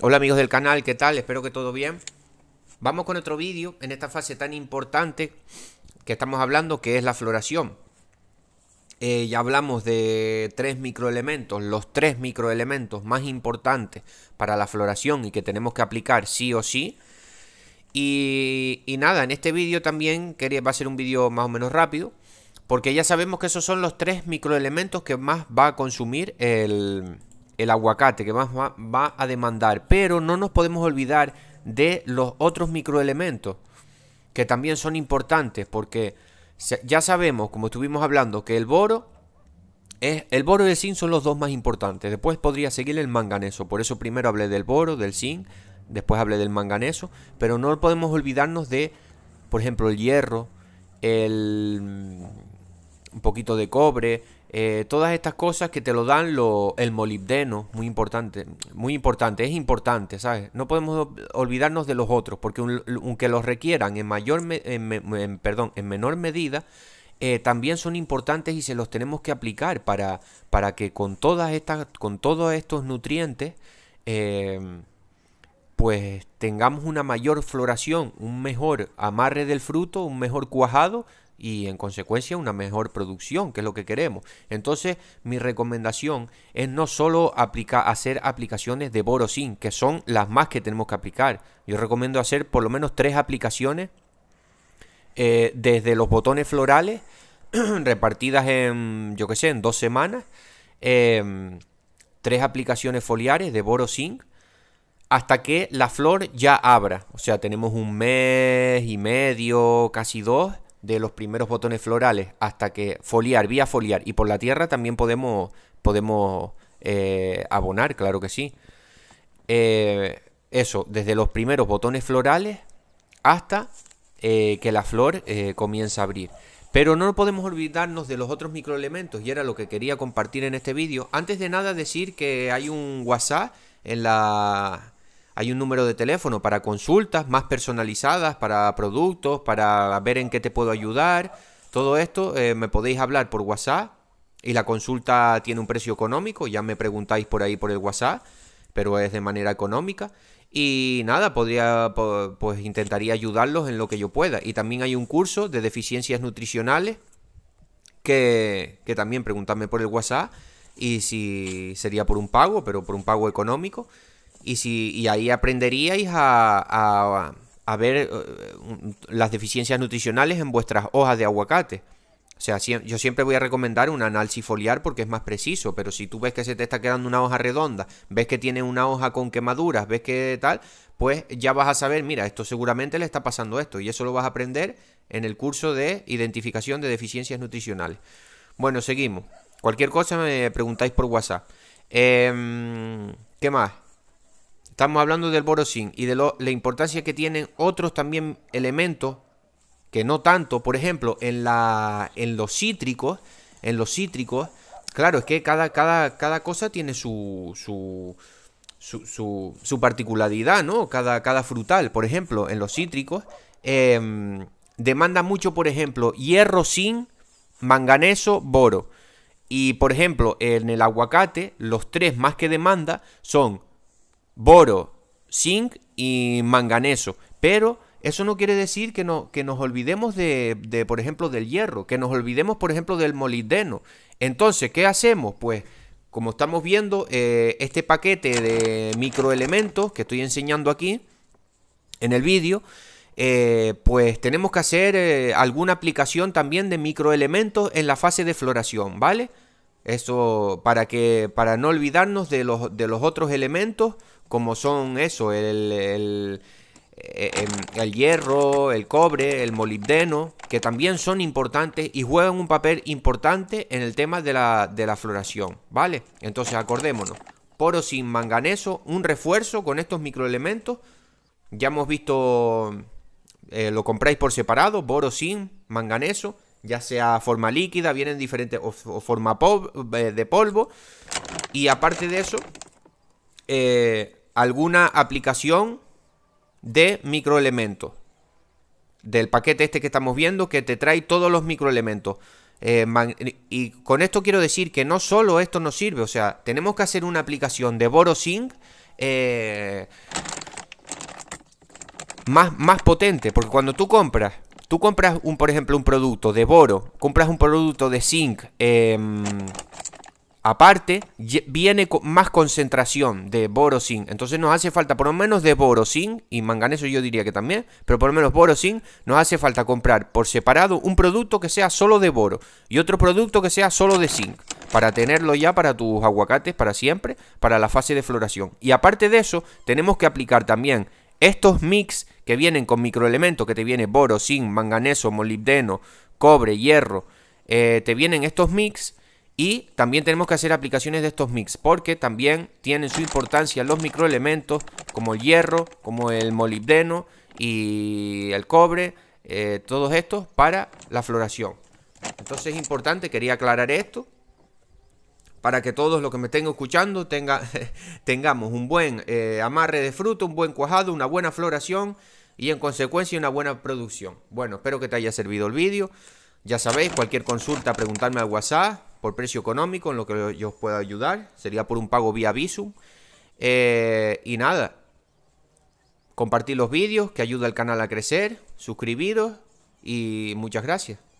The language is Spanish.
Hola amigos del canal, ¿qué tal? Espero que todo bien. Vamos con otro vídeo en esta fase tan importante que estamos hablando, que es la floración. Eh, ya hablamos de tres microelementos, los tres microelementos más importantes para la floración y que tenemos que aplicar sí o sí. Y, nada, en este vídeo también quería, va a ser un vídeo más o menos rápido, porque ya sabemos que esos son los tres microelementos que más va a consumir el, el aguacate que más va, a demandar, pero no nos podemos olvidar de los otros microelementos que también son importantes porque ya sabemos, como estuvimos hablando, que el boro es el boro y el zinc son los dos más importantes. Después podría seguir el manganeso, por eso primero hablé del boro, del zinc, después hablé del manganeso, pero no podemos olvidarnos de por ejemplo el hierro, el un poquito de cobre, eh, todas estas cosas que te lo dan el molibdeno, muy importante, muy importante, es importante, ¿sabes? No podemos olvidarnos de los otros, porque aunque los requieran en mayor, perdón, en menor medida, eh, también son importantes y se los tenemos que aplicar para, para que con todas estas, con todos estos nutrientes, eh, pues tengamos una mayor floración, un mejor amarre del fruto, un mejor cuajado y en consecuencia una mejor producción, que es lo que queremos. Entonces, mi recomendación es no solo hacer aplicaciones de Borosin, que son las más que tenemos que aplicar. Yo recomiendo hacer por lo menos tres aplicaciones eh, desde los botones florales, repartidas en, yo qué sé, en dos semanas. Em, tres aplicaciones foliares de Borosin hasta que la flor ya abra. O sea, tenemos un mes y medio, casi dos, de los primeros botones florales hasta que foliar, vía foliar y por la tierra también podemos, podemos eh, abonar, claro que sí. Eh, eso, desde los primeros botones florales hasta eh, que la flor comienza a abrir. Pero no podemos olvidarnos de los otros microelementos y era lo que quería compartir en este vídeo. Antes de nada decir que hay un WhatsApp en la hay un número de teléfono para consultas más personalizadas, para productos, para ver en qué te puedo ayudar. Todo esto eh, me podéis hablar por WhatsApp y la consulta tiene un precio económico. Ya me preguntáis por ahí por el WhatsApp, pero es de manera económica. Y nada, podría, pues intentaría ayudarlos en lo que yo pueda. Y también hay un curso de deficiencias nutricionales que, que también preguntarme por el WhatsApp y si sería por un pago, pero por un pago económico y, si, y ahí aprenderíais a, a, a ver eh, las deficiencias nutricionales en vuestras hojas de aguacate. O sea, yo siempre voy a recomendar un análisis foliar porque es más preciso, pero si tú ves que se te está quedando una hoja redonda, ves que tiene una hoja con quemaduras, ves que tal, pues ya vas a saber, mira, esto seguramente le está pasando esto y eso lo vas a aprender en el curso de identificación de deficiencias nutricionales. Bueno, seguimos. Cualquier cosa me preguntáis por WhatsApp. Em, ¿Qué más? Estamos hablando del borosín y de la importancia que tienen otros también elementos que no tanto, por ejemplo, en, la, en los cítricos, en los cítricos, claro, es que cada, cada, cada cosa tiene su, su, su, su, particularidad, ¿no? Cada, cada frutal, por ejemplo, en los cítricos, em, demanda mucho, por ejemplo, hierro, zinc, manganeso, boro. Y, por ejemplo, en el aguacate, los tres más que demanda son boro, zinc y manganeso. Pero eso no quiere decir que, no, que nos olvidemos de, de, por ejemplo, del hierro, que nos olvidemos, por ejemplo, del molibdeno. Entonces, ¿qué hacemos? Pues, como estamos viendo, eh, este paquete de microelementos que estoy enseñando aquí en el vídeo, eh, pues tenemos que hacer eh, alguna aplicación también de microelementos en la fase de floración, ¿vale? Eso para que para no olvidarnos de los, otros elementos como son eso, eh, em, el, hierro, el cobre, el molibdeno, que también son importantes y juegan un papel importante en el tema de la, floración, ¿vale? Entonces acordémonos, poro sin manganeso, un refuerzo con estos microelementos, ya hemos visto, eh, lo compráis por separado, boro sin manganeso, ya sea forma líquida, vienen diferentes, o, forma eh, de polvo. Y aparte de eso, eh, alguna aplicación de microelementos. Del paquete este que estamos viendo, que te trae todos los microelementos. Eh, y con esto quiero decir que no solo esto nos sirve, o sea, tenemos que hacer una aplicación de Borosync más, más potente, porque cuando tú compras tú compras, un, por ejemplo, un producto de boro, compras un producto de zinc em, aparte, viene con más concentración de boro zinc. Entonces nos hace falta por lo menos de boro zinc y manganeso yo diría que también, pero por lo menos boro zinc nos hace falta comprar por separado un producto que sea solo de boro y otro producto que sea solo de zinc para tenerlo ya para tus aguacates para siempre, para la fase de floración. Y aparte de eso, tenemos que aplicar también estos mix que vienen con microelementos, que te viene boro, zinc, manganeso, molibdeno, cobre, hierro, eh, te vienen estos mix y también tenemos que hacer aplicaciones de estos mix porque también tienen su importancia los microelementos como el hierro, como el molibdeno y el cobre, eh, todos estos para la floración. Entonces es importante, quería aclarar esto para que todos los que me estén escuchando tenga, tengamos un buen eh, amarre de fruto, un buen cuajado, una buena floración y en consecuencia una buena producción. Bueno, espero que te haya servido el vídeo. Ya sabéis, cualquier consulta, preguntarme al WhatsApp por precio económico, en lo que yo os pueda ayudar. Sería por un pago vía Visum. Eh, y nada, compartir los vídeos que ayuda al canal a crecer, suscribiros y muchas gracias.